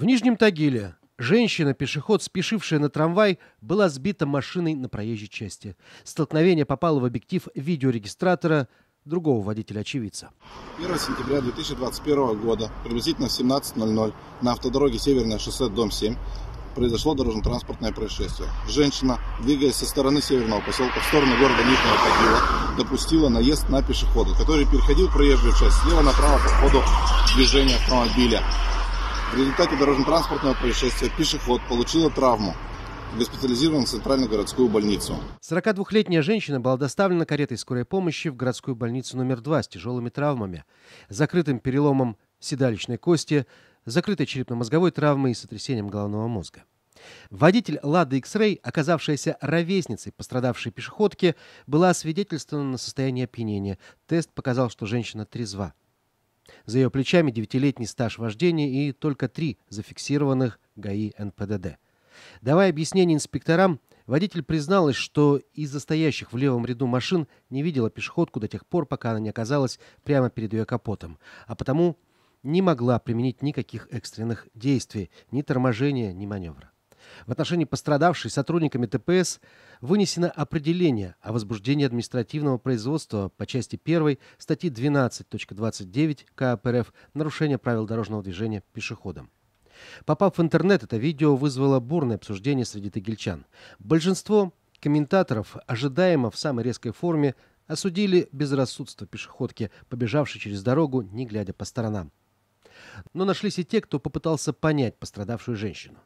В Нижнем Тагиле женщина-пешеход, спешившая на трамвай, была сбита машиной на проезжей части. Столкновение попало в объектив видеорегистратора другого водителя-очевидца. 1 сентября 2021 года, приблизительно в 17.00, на автодороге Северное шоссе, дом 7, произошло дорожно-транспортное происшествие. Женщина, двигаясь со стороны северного поселка в сторону города Нижнего Тагила, допустила наезд на пешехода, который переходил проезжую часть слева направо по ходу движения автомобиля. В результате дорожно-транспортного происшествия пешеход получила травму госпитализирован в Центральную городскую больницу. 42-летняя женщина была доставлена каретой скорой помощи в городскую больницу номер 2 с тяжелыми травмами, закрытым переломом седалищной кости, закрытой черепно-мозговой травмой и сотрясением головного мозга. Водитель «Лады X-Ray», оказавшаяся ровесницей пострадавшей пешеходки, была свидетельствована на состояние опьянения. Тест показал, что женщина трезва. За ее плечами девятилетний стаж вождения и только три зафиксированных ГАИ НПДД. Давая объяснение инспекторам, водитель призналась, что из-за стоящих в левом ряду машин не видела пешеходку до тех пор, пока она не оказалась прямо перед ее капотом, а потому не могла применить никаких экстренных действий, ни торможения, ни маневра. В отношении пострадавшей сотрудниками ТПС вынесено определение о возбуждении административного производства по части 1 статьи 12.29 КАП РФ «Нарушение правил дорожного движения пешеходом». Попав в интернет, это видео вызвало бурное обсуждение среди тагильчан. Большинство комментаторов, ожидаемо в самой резкой форме, осудили безрассудство пешеходки, побежавшей через дорогу, не глядя по сторонам. Но нашлись и те, кто попытался понять пострадавшую женщину.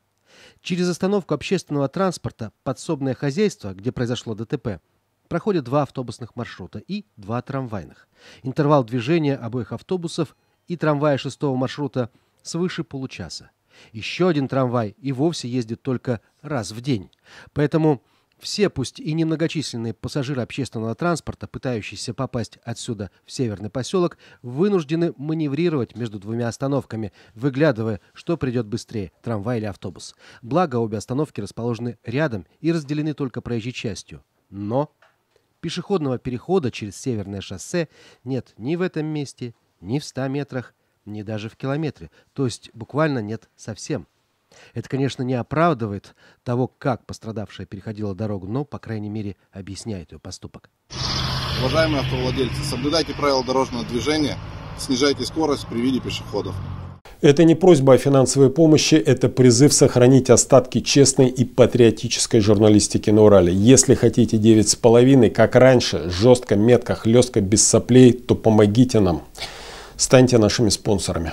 Через остановку общественного транспорта «Подсобное хозяйство», где произошло ДТП, проходят два автобусных маршрута и два трамвайных. Интервал движения обоих автобусов и трамвая шестого маршрута свыше получаса. Еще один трамвай и вовсе ездит только раз в день. Поэтому все, пусть и немногочисленные пассажиры общественного транспорта, пытающиеся попасть отсюда в северный поселок, вынуждены маневрировать между двумя остановками, выглядывая, что придет быстрее – трамвай или автобус. Благо, обе остановки расположены рядом и разделены только проезжей частью. Но пешеходного перехода через северное шоссе нет ни в этом месте, ни в 100 метрах, ни даже в километре. То есть буквально нет совсем. Это, конечно, не оправдывает того, как пострадавшая переходила дорогу, но, по крайней мере, объясняет ее поступок. Уважаемые автовладельцы, соблюдайте правила дорожного движения, снижайте скорость при виде пешеходов. Это не просьба о финансовой помощи, это призыв сохранить остатки честной и патриотической журналистики на Урале. Если хотите 9,5, как раньше, жестко, метко, хлестко, без соплей, то помогите нам. Станьте нашими спонсорами.